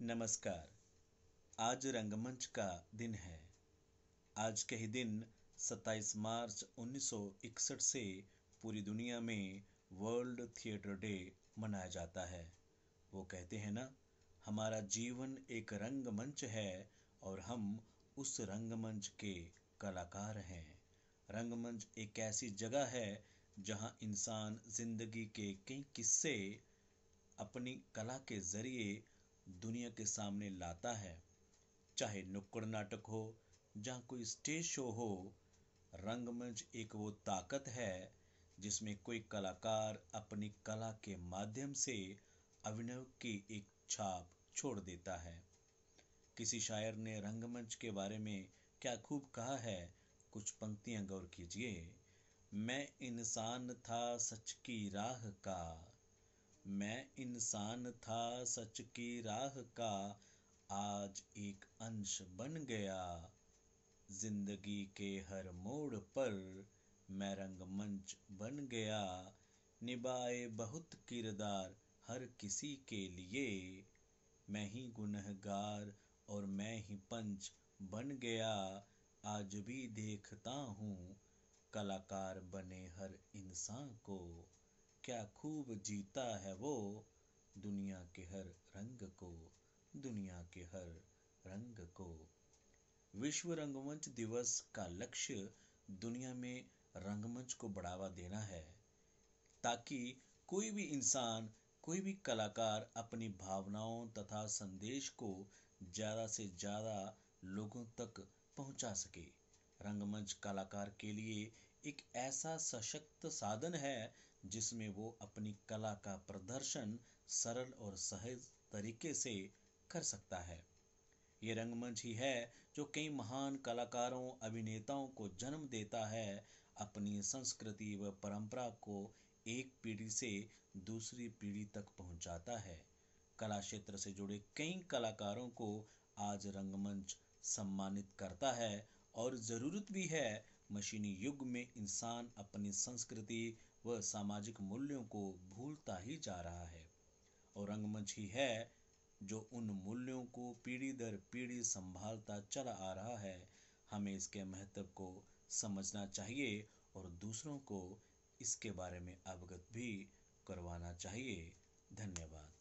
नमस्कार आज रंगमंच का दिन है आज के ही दिन 27 मार्च 1961 से पूरी दुनिया में वर्ल्ड थिएटर डे मनाया जाता है वो कहते हैं ना हमारा जीवन एक रंगमंच है और हम उस रंगमंच के कलाकार हैं रंगमंच एक ऐसी जगह है जहां इंसान जिंदगी के कई किस्से अपनी कला के जरिए दुनिया के सामने लाता है चाहे नुक्कड़ नाटक हो जहाँ कोई स्टेज शो हो रंगमंच एक वो ताकत है जिसमें कोई कलाकार अपनी कला के माध्यम से अभिनव की एक छाप छोड़ देता है किसी शायर ने रंगमंच के बारे में क्या खूब कहा है कुछ पंक्तियां गौर कीजिए मैं इंसान था सच की राह का मैं इंसान था सच की राह का आज एक अंश बन गया जिंदगी के हर मोड़ पर मैं रंगमंच बन गया निभाए बहुत किरदार हर किसी के लिए मैं ही गुनहगार और मैं ही पंच बन गया आज भी देखता हूँ कलाकार बने हर इंसान को क्या खूब जीता है वो दुनिया के हर रंग को दुनिया के हर रंग को विश्व रंगमंच दिवस का लक्ष्य दुनिया में रंगमंच को बढ़ावा देना है ताकि कोई भी इंसान कोई भी कलाकार अपनी भावनाओं तथा संदेश को ज़्यादा से ज़्यादा लोगों तक पहुंचा सके रंगमंच कलाकार के लिए एक ऐसा सशक्त साधन है जिसमें वो अपनी कला का प्रदर्शन सरल और सहज तरीके से कर सकता है ये रंगमंच ही है जो कई महान कलाकारों अभिनेताओं को जन्म देता है अपनी संस्कृति व परंपरा को एक पीढ़ी से दूसरी पीढ़ी तक पहुंचाता है कला क्षेत्र से जुड़े कई कलाकारों को आज रंगमंच सम्मानित करता है और ज़रूरत भी है मशीनी युग में इंसान अपनी संस्कृति वह सामाजिक मूल्यों को भूलता ही जा रहा है और रंगमंच ही है जो उन मूल्यों को पीढ़ी दर पीढ़ी संभालता चला आ रहा है हमें इसके महत्व को समझना चाहिए और दूसरों को इसके बारे में अवगत भी करवाना चाहिए धन्यवाद